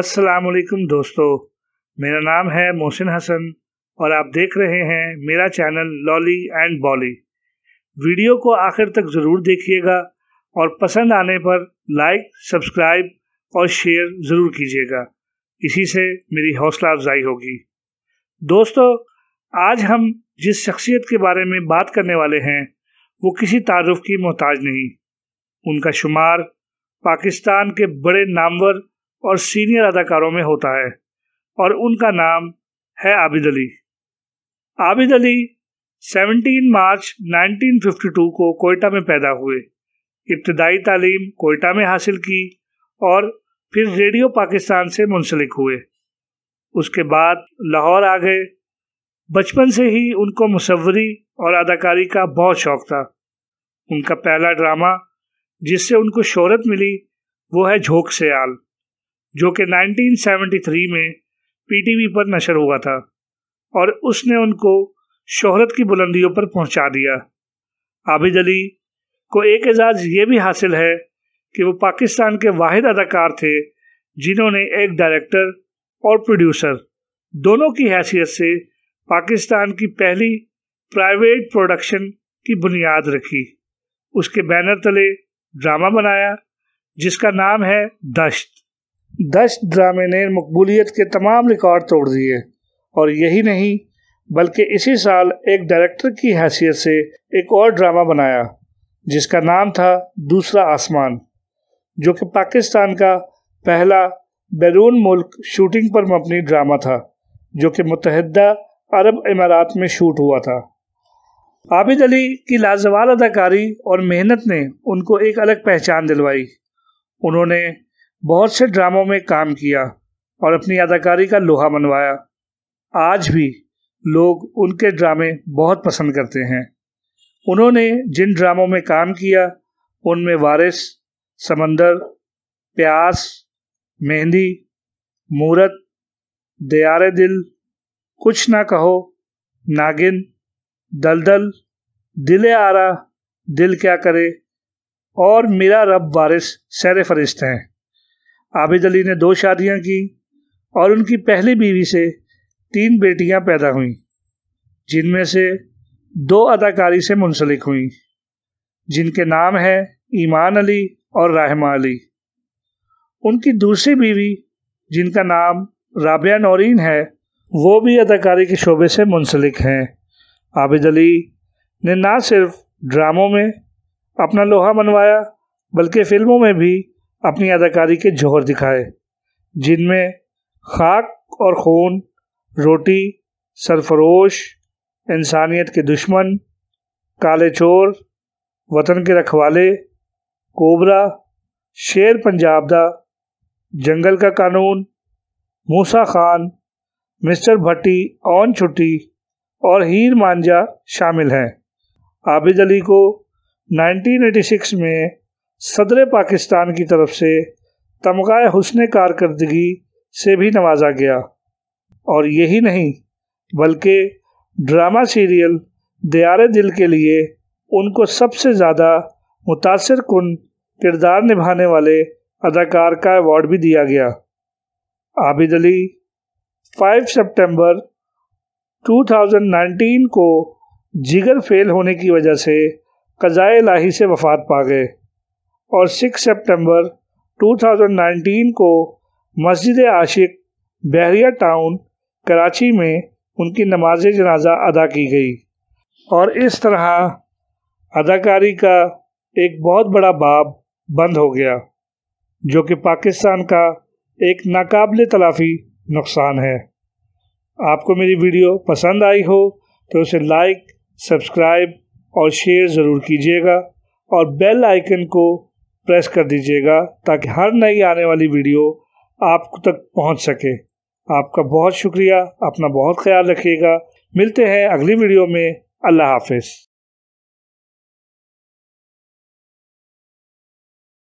अस्सलाम वालेकुम दोस्तों मेरा नाम है मोहसिन हसन और आप देख रहे हैं मेरा channel Lolly and Bolly video को आखिर तक ज़रूर देखिएगा और पसंद आने पर लाइक सब्सक्राइब और शेयर ज़रूर कीजिएगा इसी से मेरी हौसला अफजाई होगी दोस्तों आज हम जिस शख्सियत के बारे में बात करने वाले हैं वो किसी तारफ़ की मोहताज नहीं उनका शुमार पाकिस्तान के बड़े नामवर और सीनियर अदाकारों में होता है और उनका नाम है आबिद अली आबिद अली 17 मार्च 1952 को कोयटा में पैदा हुए इब्तदाई तालीम कोयटा में हासिल की और फिर रेडियो पाकिस्तान से मुंसलिक हुए उसके बाद लाहौर आ गए बचपन से ही उनको मुसवरी और अदाकारी का बहुत शौक था उनका पहला ड्रामा जिससे उनको शोहरत मिली वो है झोंक से आल जो कि 1973 में पीटीवी पर नशर हुआ था और उसने उनको शोहरत की बुलंदियों पर पहुंचा दिया आबिद अली को एक एजाज़ ये भी हासिल है कि वो पाकिस्तान के वाहिद अदाकार थे जिन्होंने एक डायरेक्टर और प्रोड्यूसर दोनों की हैसियत से पाकिस्तान की पहली प्राइवेट प्रोडक्शन की बुनियाद रखी उसके बैनर तले ड्रामा बनाया जिसका नाम है दश्त दश ड्रामे ने मकबूलियत के तमाम रिकॉर्ड तोड़ दिए और यही नहीं बल्कि इसी साल एक डायरेक्टर की हैसियत से एक और ड्रामा बनाया जिसका नाम था दूसरा आसमान जो कि पाकिस्तान का पहला बैरून मुल्क शूटिंग पर मबनी ड्रामा था जो कि मुतहदा अरब इमारात में शूट हुआ था आबिद अली की लाजवाल अदाकारी और मेहनत ने उनको एक अलग पहचान दिलवाई उन्होंने बहुत से ड्रामों में काम किया और अपनी अदाकारी का लोहा मनवाया आज भी लोग उनके ड्रामे बहुत पसंद करते हैं उन्होंने जिन ड्रामों में काम किया उनमें वारिस समंदर प्यास मेहंदी मूरत दयारे दिल कुछ ना कहो नागिन दलदल दिल आरा दिल क्या करे और मेरा रब वारिस सैर फरिश्त हैं आबिद अली ने दो शादियां की और उनकी पहली बीवी से तीन बेटियां पैदा हुईं जिनमें से दो अदाकारी से मुंसलिक हुईं जिनके नाम हैं ईमान अली और राहमा अली उनकी दूसरी बीवी जिनका नाम राबिया नौरीन है वो भी अदाकारी के शोबे से मुंसलिक हैं आबिद अली ने ना सिर्फ ड्रामों में अपना लोहा मनवाया बल्कि फ़िल्मों में भी अपनी अदाकारी के जौहर दिखाए जिनमें खाक और खून रोटी सरफरोश इंसानियत के दुश्मन काले चोर वतन के रखवाले कोबरा शेर पंजाब दा जंगल का कानून मूसा खान मिस्टर भट्टी ऑन छुट्टी और हीर मांझा शामिल हैं आबिद अली को 1986 में सदर पाकिस्तान की तरफ से तमगा हसन कारकर्दगी से भी नवाजा गया और यही नहीं बल्कि ड्रामा सीरियल दयार दिल के लिए उनको सबसे ज़्यादा मुतासर कन किरदार निभाने वाले अदाकार का अवार्ड भी दिया गया आबिद अली 5 सितंबर 2019 को जिगर फेल होने की वजह से कज़ाए लाही से वफात पा गए और 6 सितंबर 2019 को मस्जिद आशिक बहरिया टाउन कराची में उनकी नमाज जनाजा अदा की गई और इस तरह अदाकारी का एक बहुत बड़ा बाब बंद हो गया जो कि पाकिस्तान का एक नाकबले तलाफ़ी नुकसान है आपको मेरी वीडियो पसंद आई हो तो उसे लाइक सब्सक्राइब और शेयर ज़रूर कीजिएगा और बेल आइकन को प्रेस कर दीजिएगा ताकि हर नई आने वाली वीडियो आप तक पहुंच सके आपका बहुत शुक्रिया अपना बहुत ख्याल रखिएगा मिलते हैं अगली वीडियो में अल्लाह हाफिज़